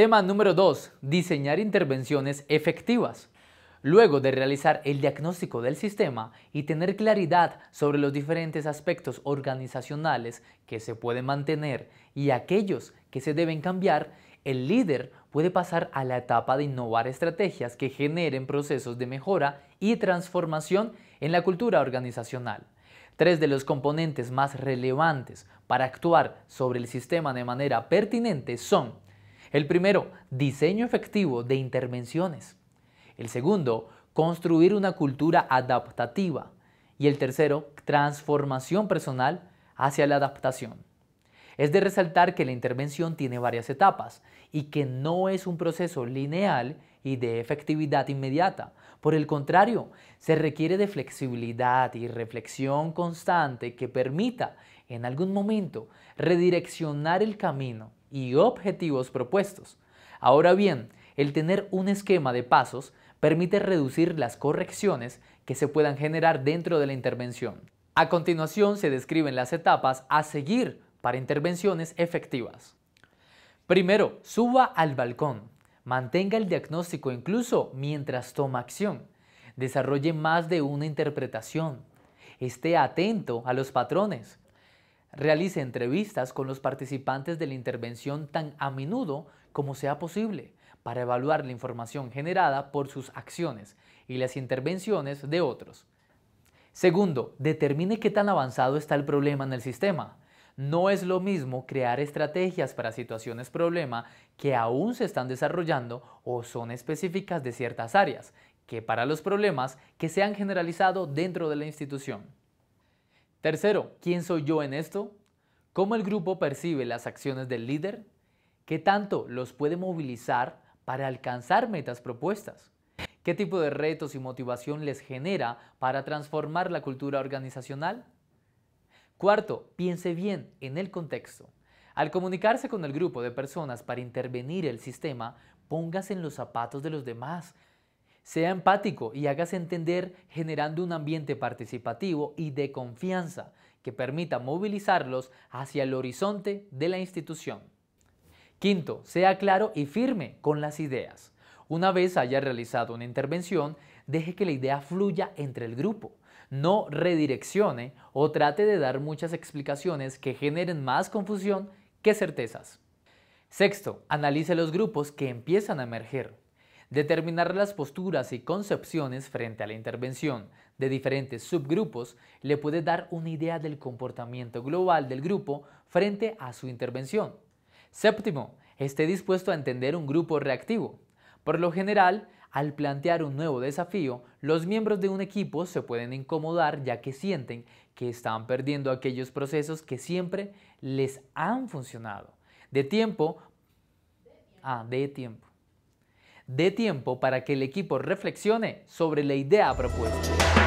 Tema número 2. Diseñar intervenciones efectivas. Luego de realizar el diagnóstico del sistema y tener claridad sobre los diferentes aspectos organizacionales que se pueden mantener y aquellos que se deben cambiar, el líder puede pasar a la etapa de innovar estrategias que generen procesos de mejora y transformación en la cultura organizacional. Tres de los componentes más relevantes para actuar sobre el sistema de manera pertinente son el primero, diseño efectivo de intervenciones. El segundo, construir una cultura adaptativa. Y el tercero, transformación personal hacia la adaptación. Es de resaltar que la intervención tiene varias etapas y que no es un proceso lineal y de efectividad inmediata. Por el contrario, se requiere de flexibilidad y reflexión constante que permita en algún momento redireccionar el camino y objetivos propuestos. Ahora bien, el tener un esquema de pasos permite reducir las correcciones que se puedan generar dentro de la intervención. A continuación se describen las etapas a seguir para intervenciones efectivas. Primero, suba al balcón. Mantenga el diagnóstico incluso mientras toma acción. Desarrolle más de una interpretación. Esté atento a los patrones. Realice entrevistas con los participantes de la intervención tan a menudo como sea posible para evaluar la información generada por sus acciones y las intervenciones de otros. Segundo, determine qué tan avanzado está el problema en el sistema. No es lo mismo crear estrategias para situaciones problema que aún se están desarrollando o son específicas de ciertas áreas, que para los problemas que se han generalizado dentro de la institución. Tercero, ¿quién soy yo en esto? ¿Cómo el grupo percibe las acciones del líder? ¿Qué tanto los puede movilizar para alcanzar metas propuestas? ¿Qué tipo de retos y motivación les genera para transformar la cultura organizacional? Cuarto, piense bien en el contexto. Al comunicarse con el grupo de personas para intervenir el sistema, póngase en los zapatos de los demás, sea empático y hágase entender generando un ambiente participativo y de confianza que permita movilizarlos hacia el horizonte de la institución. Quinto, sea claro y firme con las ideas. Una vez haya realizado una intervención, deje que la idea fluya entre el grupo. No redireccione o trate de dar muchas explicaciones que generen más confusión que certezas. Sexto, analice los grupos que empiezan a emerger. Determinar las posturas y concepciones frente a la intervención de diferentes subgrupos le puede dar una idea del comportamiento global del grupo frente a su intervención. Séptimo, esté dispuesto a entender un grupo reactivo. Por lo general, al plantear un nuevo desafío, los miembros de un equipo se pueden incomodar ya que sienten que están perdiendo aquellos procesos que siempre les han funcionado. De tiempo, ah, de tiempo de tiempo para que el equipo reflexione sobre la idea propuesta.